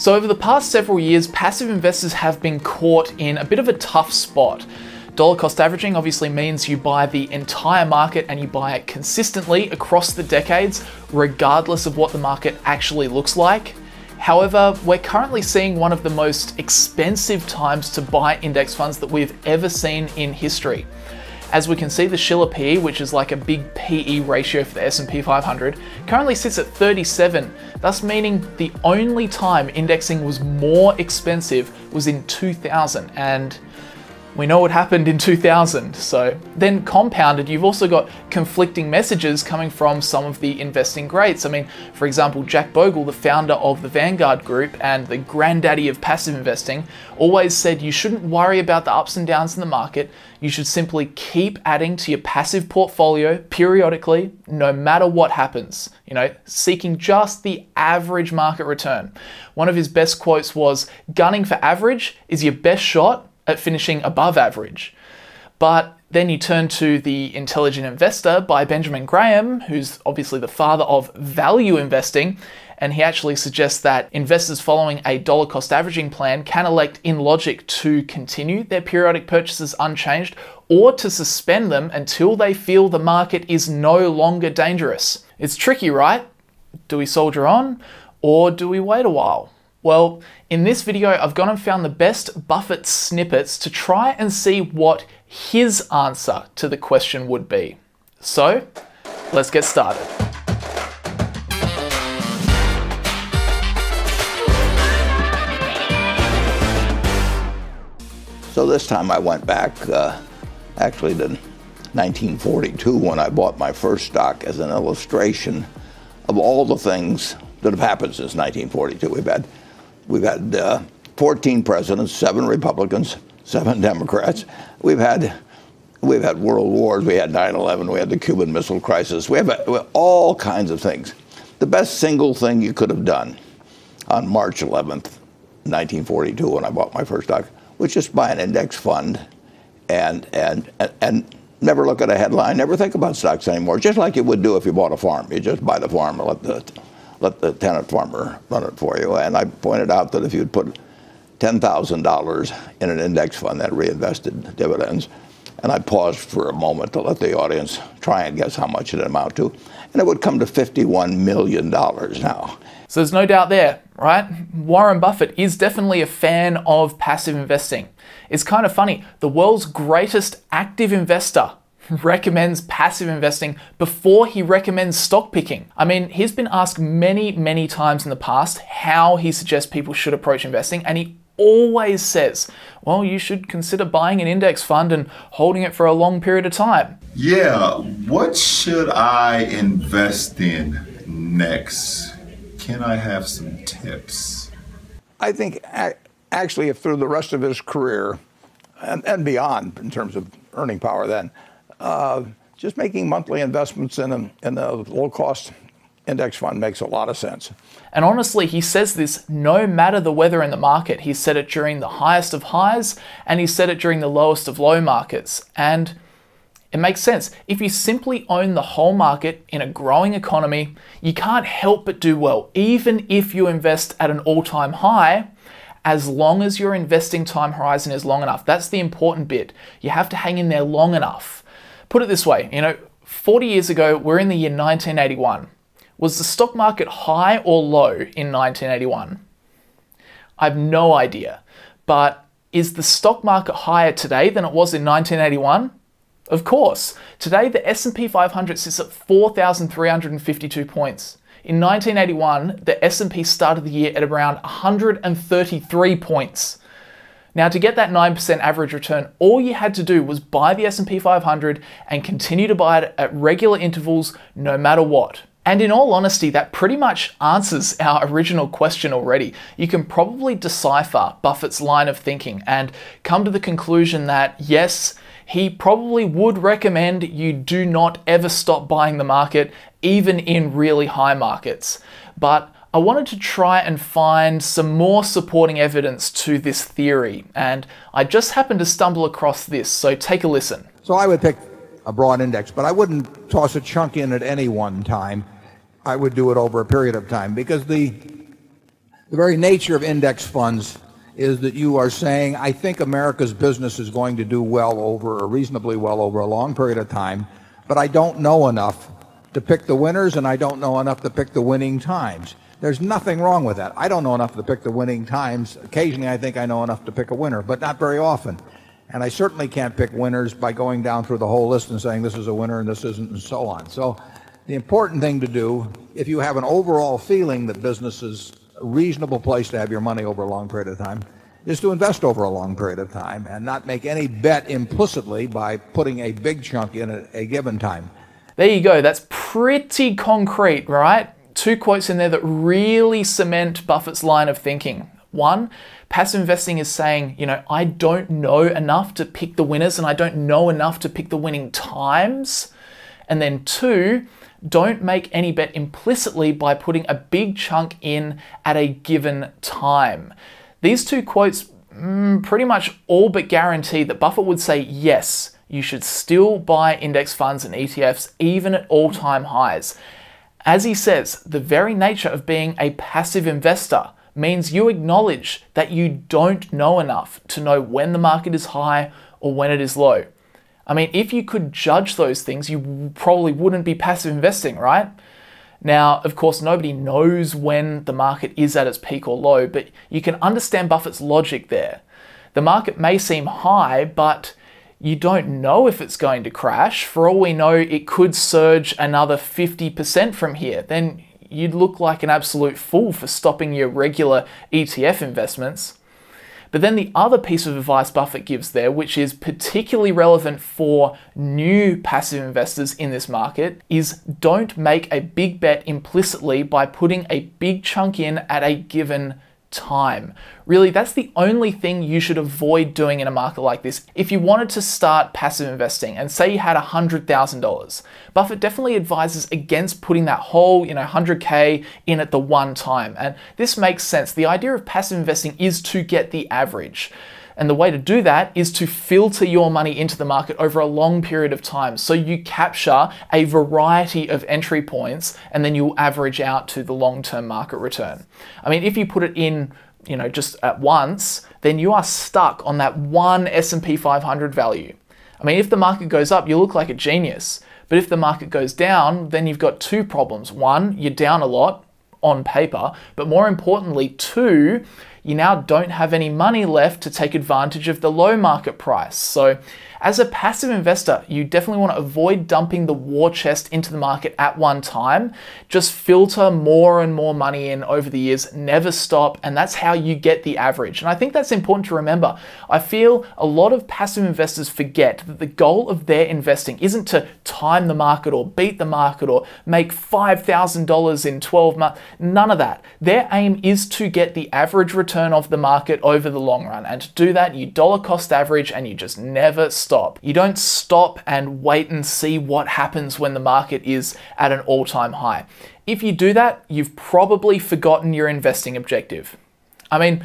So over the past several years, passive investors have been caught in a bit of a tough spot. Dollar cost averaging obviously means you buy the entire market and you buy it consistently across the decades, regardless of what the market actually looks like. However, we're currently seeing one of the most expensive times to buy index funds that we've ever seen in history. As we can see, the Schiller PE, which is like a big PE ratio for the S&P 500, currently sits at 37, thus meaning the only time indexing was more expensive was in 2000, and we know what happened in 2000. So then compounded, you've also got conflicting messages coming from some of the investing greats. I mean, for example, Jack Bogle, the founder of the Vanguard Group and the granddaddy of passive investing, always said you shouldn't worry about the ups and downs in the market. You should simply keep adding to your passive portfolio periodically, no matter what happens, you know, seeking just the average market return. One of his best quotes was, gunning for average is your best shot at finishing above average. But then you turn to The Intelligent Investor by Benjamin Graham, who's obviously the father of value investing, and he actually suggests that investors following a dollar cost averaging plan can elect in logic to continue their periodic purchases unchanged or to suspend them until they feel the market is no longer dangerous. It's tricky, right? Do we soldier on or do we wait a while? Well, in this video, I've gone and found the best Buffett snippets to try and see what his answer to the question would be. So, let's get started. So this time I went back uh, actually to 1942 when I bought my first stock as an illustration of all the things that have happened since 1942. We've had We've had uh, 14 presidents, seven Republicans, seven Democrats. We've had we've had world wars. We had 9/11. We had the Cuban Missile Crisis. We have, a, uh, we have all kinds of things. The best single thing you could have done on March 11th, 1942, when I bought my first stock, was just buy an index fund, and and. and, and never look at a headline, never think about stocks anymore, just like you would do if you bought a farm. You just buy the farm and let the let the tenant farmer run it for you. And I pointed out that if you'd put $10,000 in an index fund that reinvested dividends, and I paused for a moment to let the audience try and guess how much it amount to, and it would come to $51 million now. So there's no doubt there, right? Warren Buffett is definitely a fan of passive investing. It's kind of funny. The world's greatest active investor recommends passive investing before he recommends stock picking. I mean, he's been asked many, many times in the past how he suggests people should approach investing, and he always says, well, you should consider buying an index fund and holding it for a long period of time. Yeah, what should I invest in next? Can I have some tips? I think actually, if through the rest of his career and, and beyond in terms of earning power, then uh, just making monthly investments in a, in a low cost index fund makes a lot of sense. And honestly, he says this no matter the weather in the market. He said it during the highest of highs and he said it during the lowest of low markets. And it makes sense. If you simply own the whole market in a growing economy, you can't help but do well, even if you invest at an all time high. As long as your investing time horizon is long enough, that's the important bit. You have to hang in there long enough. Put it this way, you know, 40 years ago, we're in the year 1981. Was the stock market high or low in 1981? I've no idea. But is the stock market higher today than it was in 1981? Of course. Today the S&P 500 sits at 4352 points. In 1981, the S&P started the year at around 133 points. Now to get that 9% average return, all you had to do was buy the S&P 500 and continue to buy it at regular intervals no matter what. And in all honesty, that pretty much answers our original question already. You can probably decipher Buffett's line of thinking and come to the conclusion that yes, he probably would recommend you do not ever stop buying the market, even in really high markets. But I wanted to try and find some more supporting evidence to this theory, and I just happened to stumble across this, so take a listen. So I would pick a broad index, but I wouldn't toss a chunk in at any one time. I would do it over a period of time because the the very nature of index funds is that you are saying, I think America's business is going to do well over, or reasonably well over a long period of time, but I don't know enough to pick the winners and I don't know enough to pick the winning times. There's nothing wrong with that. I don't know enough to pick the winning times. Occasionally, I think I know enough to pick a winner, but not very often. And I certainly can't pick winners by going down through the whole list and saying this is a winner and this isn't and so on. So the important thing to do, if you have an overall feeling that business is a reasonable place to have your money over a long period of time, is to invest over a long period of time and not make any bet implicitly by putting a big chunk in at a given time. There you go. That's pretty concrete, right? two quotes in there that really cement Buffett's line of thinking. One, passive investing is saying, you know, I don't know enough to pick the winners and I don't know enough to pick the winning times. And then two, don't make any bet implicitly by putting a big chunk in at a given time. These two quotes mm, pretty much all but guarantee that Buffett would say yes, you should still buy index funds and ETFs even at all time highs. As he says, the very nature of being a passive investor means you acknowledge that you don't know enough to know when the market is high or when it is low. I mean, if you could judge those things, you probably wouldn't be passive investing, right? Now, of course, nobody knows when the market is at its peak or low, but you can understand Buffett's logic there. The market may seem high, but you don't know if it's going to crash. For all we know, it could surge another 50% from here. Then you'd look like an absolute fool for stopping your regular ETF investments. But then the other piece of advice Buffett gives there, which is particularly relevant for new passive investors in this market, is don't make a big bet implicitly by putting a big chunk in at a given time. Really, that's the only thing you should avoid doing in a market like this if you wanted to start passive investing and say you had $100,000. Buffett definitely advises against putting that whole, you know, 100k in at the one time. And this makes sense. The idea of passive investing is to get the average. And the way to do that is to filter your money into the market over a long period of time. So you capture a variety of entry points and then you'll average out to the long term market return. I mean, if you put it in you know just at once then you are stuck on that one S&P 500 value i mean if the market goes up you look like a genius but if the market goes down then you've got two problems one you're down a lot on paper but more importantly two you now don't have any money left to take advantage of the low market price. So, as a passive investor, you definitely want to avoid dumping the war chest into the market at one time. Just filter more and more money in over the years, never stop, and that's how you get the average. And I think that's important to remember. I feel a lot of passive investors forget that the goal of their investing isn't to time the market or beat the market or make $5,000 in 12 months, none of that. Their aim is to get the average return return of the market over the long run. And to do that, you dollar cost average and you just never stop. You don't stop and wait and see what happens when the market is at an all time high. If you do that, you've probably forgotten your investing objective. I mean,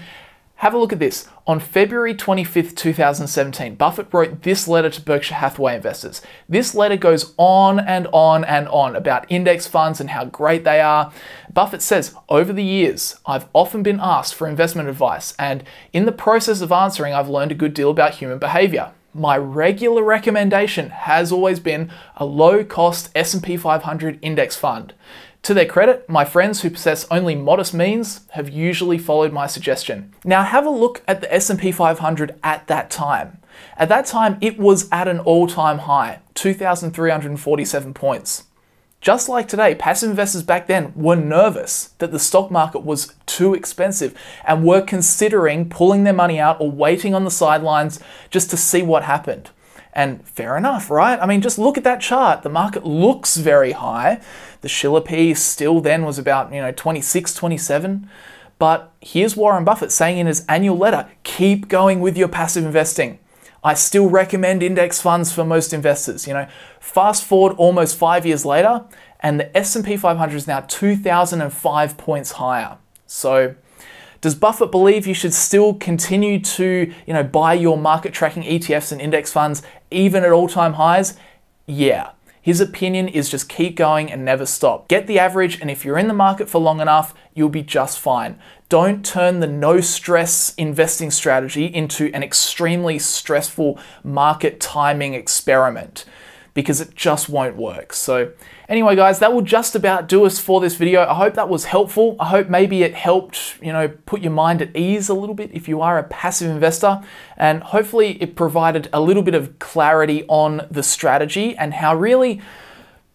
have a look at this. On February 25th, 2017, Buffett wrote this letter to Berkshire Hathaway investors. This letter goes on and on and on about index funds and how great they are. Buffett says, Over the years, I've often been asked for investment advice, and in the process of answering, I've learned a good deal about human behavior. My regular recommendation has always been a low-cost S&P 500 index fund. To their credit, my friends who possess only modest means have usually followed my suggestion. Now have a look at the S&P 500 at that time. At that time, it was at an all-time high, 2,347 points. Just like today, passive investors back then were nervous that the stock market was too expensive and were considering pulling their money out or waiting on the sidelines just to see what happened. And fair enough, right? I mean, just look at that chart. The market looks very high. The Schiller still then was about, you know, 26, 27. But here's Warren Buffett saying in his annual letter keep going with your passive investing. I still recommend index funds for most investors. You know, fast forward almost five years later, and the S&P 500 is now 2,005 points higher. So, does Buffett believe you should still continue to, you know, buy your market tracking ETFs and index funds even at all-time highs? Yeah, his opinion is just keep going and never stop. Get the average, and if you're in the market for long enough, you'll be just fine. Don't turn the no stress investing strategy into an extremely stressful market timing experiment because it just won't work. So anyway, guys, that will just about do us for this video. I hope that was helpful. I hope maybe it helped, you know, put your mind at ease a little bit if you are a passive investor. And hopefully it provided a little bit of clarity on the strategy and how really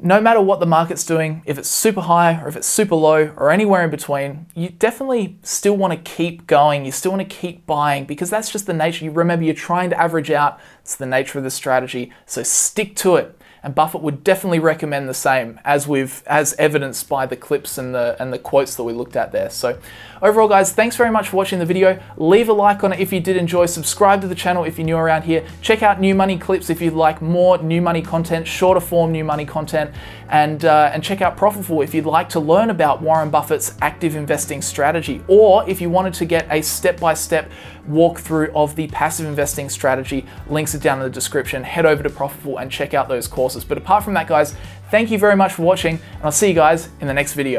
no matter what the market's doing, if it's super high or if it's super low or anywhere in between, you definitely still want to keep going. You still want to keep buying because that's just the nature. You remember you're trying to average out. It's the nature of the strategy. So stick to it. And Buffett would definitely recommend the same, as we've as evidenced by the clips and the and the quotes that we looked at there. So overall, guys, thanks very much for watching the video. Leave a like on it if you did enjoy. Subscribe to the channel if you're new around here. Check out New Money clips if you'd like more new money content, shorter form new money content, and uh, and check out Profitful if you'd like to learn about Warren Buffett's active investing strategy, or if you wanted to get a step-by-step walkthrough of the passive investing strategy. Links are down in the description. Head over to Profitful and check out those courses but apart from that, guys, thank you very much for watching, and I'll see you guys in the next video.